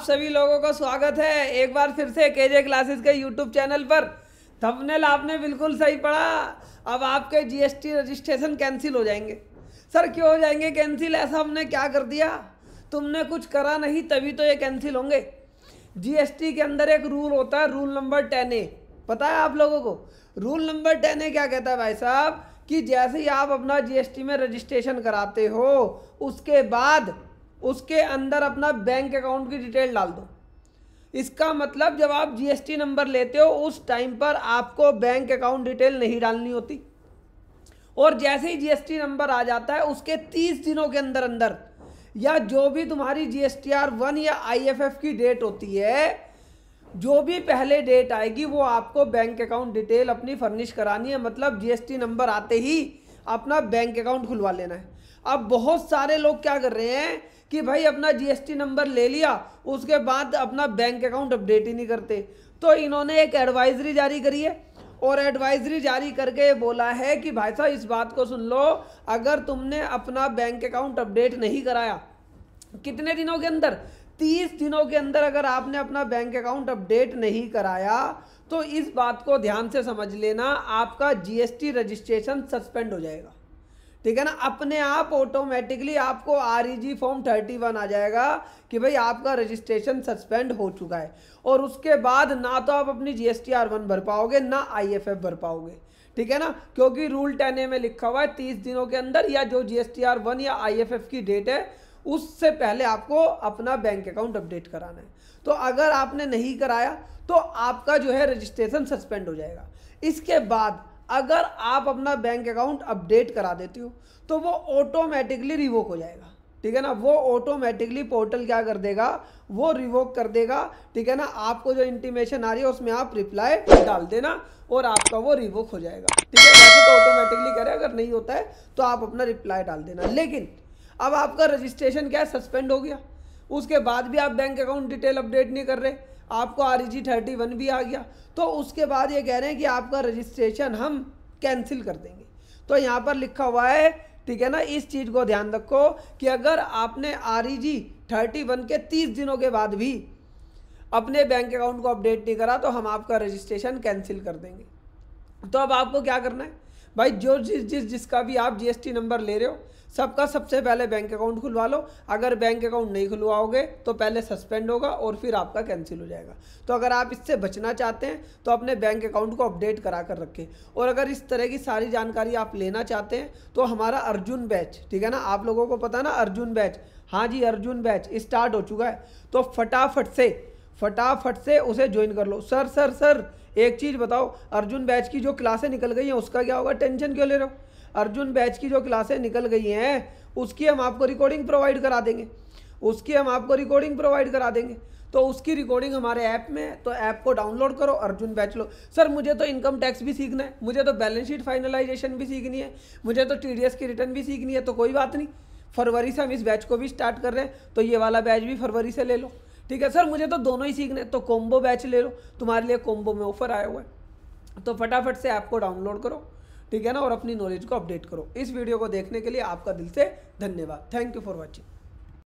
आप सभी लोगों का स्वागत है एक बार फिर से के जे क्लासेस के यूट्यूब चैनल पर थंबनेल आपने बिल्कुल सही पढ़ा अब आपके जीएसटी रजिस्ट्रेशन कैंसिल हो जाएंगे सर क्यों हो जाएंगे कैंसिल ऐसा हमने क्या कर दिया तुमने कुछ करा नहीं तभी तो ये कैंसिल होंगे जीएसटी के अंदर एक रूल होता है रूल नंबर टेन ए पता है आप लोगों को रूल नंबर टेन ए क्या कहता है भाई साहब कि जैसे ही आप अपना जीएसटी में रजिस्ट्रेशन कराते हो उसके बाद उसके अंदर अपना बैंक अकाउंट की डिटेल डाल दो इसका मतलब जब आप जीएसटी नंबर लेते हो उस टाइम पर आपको बैंक अकाउंट डिटेल नहीं डालनी होती और जैसे ही जीएसटी नंबर आ जाता है उसके तीस दिनों के अंदर अंदर या जो भी तुम्हारी G S T R one या आई एफ एफ की डेट होती है जो भी पहले डेट आएगी वो आपको बैंक अकाउंट डिटेल अपनी फर्निश करानी है मतलब जीएसटी नंबर आते ही अपना बैंक अकाउंट खुलवा लेना है अब बहुत सारे लोग क्या कर रहे हैं कि भाई अपना जीएसटी नंबर ले लिया उसके बाद अपना बैंक अकाउंट अपडेट ही नहीं करते तो इन्होंने एक एडवाइजरी जारी करी है और एडवाइजरी जारी करके बोला है कि भाई साहब इस बात को सुन लो अगर तुमने अपना बैंक अकाउंट अपडेट नहीं कराया कितने दिनों के अंदर तीस दिनों के अंदर अगर आपने अपना बैंक अकाउंट अपडेट नहीं कराया तो इस बात को ध्यान से समझ लेना आपका जीएसटी रजिस्ट्रेशन सस्पेंड हो जाएगा ठीक है ना अपने आप ऑटोमेटिकली आपको R E form thirty one आ जाएगा कि भाई आपका रजिस्ट्रेशन सस्पेंड हो चुका है और उसके बाद ना तो आप अपनी G S T R one भर पाओगे ना आई एफ एफ भर पाओगे ठीक है ना क्योंकि रूल टेन ए में लिखा हुआ है तीस दिनों के अंदर या जो G S T R one या आई एफ एफ की डेट है उससे पहले आपको अपना बैंक अकाउंट अपडेट कराना है तो अगर आपने नहीं कराया तो आपका जो है रजिस्ट्रेशन सस्पेंड हो जाएगा इसके बाद अगर आप अपना बैंक अकाउंट अपडेट करा देते हो तो वो ऑटोमेटिकली रिवोक हो जाएगा ठीक है ना वो ऑटोमेटिकली पोर्टल क्या कर देगा वो रिवोक कर देगा ठीक है ना आपको जो इंटीमेशन आ रही है उसमें आप रिप्लाई डाल देना और आपका वो रिवोक हो जाएगा ठीक है वैसे तो ऑटोमेटिकली करें अगर नहीं होता है तो आप अपना रिप्लाई डाल देना लेकिन अब आपका रजिस्ट्रेशन क्या है सस्पेंड हो गया उसके बाद भी आप बैंक अकाउंट डिटेल अपडेट नहीं कर रहे आपको आर जी थर्टी वन भी आ गया तो उसके बाद ये कह रहे हैं कि आपका रजिस्ट्रेशन हम कैंसिल कर देंगे तो यहाँ पर लिखा हुआ है ठीक है ना इस चीज़ को ध्यान रखो कि अगर आपने आर जी थर्टी वन के तीस दिनों के बाद भी अपने बैंक अकाउंट को अपडेट नहीं करा तो हम आपका रजिस्ट्रेशन कैंसिल कर देंगे तो अब आपको क्या करना है भाई जो जिस जिस जिसका भी आप जीएसटी नंबर ले रहे हो सबका सबसे पहले बैंक अकाउंट खुलवा लो अगर बैंक अकाउंट नहीं खुलवाओगे तो पहले सस्पेंड होगा और फिर आपका कैंसिल हो जाएगा तो अगर आप इससे बचना चाहते हैं तो अपने बैंक अकाउंट को अपडेट करा कर रखें और अगर इस तरह की सारी जानकारी आप लेना चाहते हैं तो हमारा अर्जुन बैच ठीक है ना आप लोगों को पता ना अर्जुन बैच हाँ जी अर्जुन बैच स्टार्ट हो चुका है तो फटाफट से फटाफट से उसे ज्वाइन कर लो सर सर सर एक चीज़ बताओ अर्जुन बैच की जो क्लासें निकल गई हैं उसका क्या होगा टेंशन क्यों ले रहे हो अर्जुन बैच की जो क्लासें निकल गई हैं उसकी हम आपको रिकॉर्डिंग प्रोवाइड करा देंगे उसकी हम आपको रिकॉर्डिंग प्रोवाइड करा देंगे तो उसकी रिकॉर्डिंग हमारे ऐप में है तो ऐप को डाउनलोड करो अर्जुन बैच लो सर मुझे तो इनकम टैक्स भी सीखना है मुझे तो बैलेंस शीट फाइनलाइजेशन भी सीखनी है मुझे तो टी की रिटर्न भी सीखनी है तो कोई बात नहीं फरवरी से हम इस बैच को भी स्टार्ट कर रहे हैं तो ये वाला बैच भी फरवरी से ले लो ठीक है सर मुझे तो दोनों ही सीखने तो कोम्बो बैच ले लो तुम्हारे लिए कोम्बो में ऑफर आया हुआ है तो फटाफट से ऐप को डाउनलोड करो ठीक है ना और अपनी नॉलेज को अपडेट करो इस वीडियो को देखने के लिए आपका दिल से धन्यवाद थैंक यू फॉर वॉचिंग